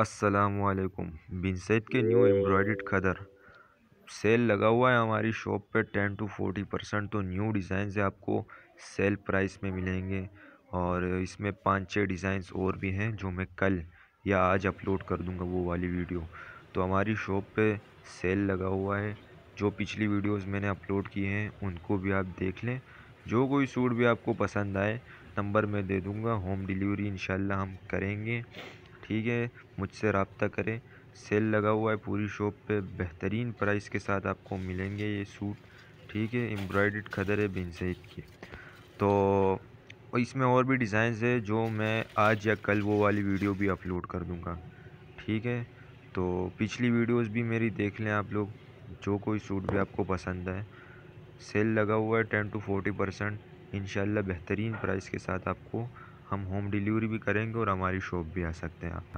असलकुम बिनसैद के न्यू एम्ब्रॉयड खदर सेल लगा हुआ है हमारी शॉप पे टेन टू फोर्टी परसेंट तो न्यू डिज़ाइन से आपको सेल प्राइस में मिलेंगे और इसमें पाँच छः डिज़ाइंस और भी हैं जो मैं कल या आज अपलोड कर दूंगा वो वाली वीडियो तो हमारी शॉप पे सेल लगा हुआ है जो पिछली वीडियोस मैंने अपलोड की हैं उनको भी आप देख लें जो कोई सूट भी आपको पसंद आए नंबर मैं दे दूंगा होम डिलीवरी इंशाल्लाह हम करेंगे ठीक है मुझसे रबता करें सेल लगा हुआ है पूरी शॉप पे बेहतरीन प्राइस के साथ आपको मिलेंगे ये सूट ठीक है एम्ब्रॉयड खदर है बिन सईद की तो इसमें और भी डिज़ाइंस है जो मैं आज या कल वो वाली वीडियो भी अपलोड कर दूँगा ठीक है तो पिछली वीडियोस भी मेरी देख लें आप लोग जो कोई सूट भी आपको पसंद है सेल लगा हुआ है टेन टू फोर्टी परसेंट इन बेहतरीन प्राइस के साथ आपको हम होम डिलीवरी भी करेंगे और हमारी शॉप भी आ सकते हैं आप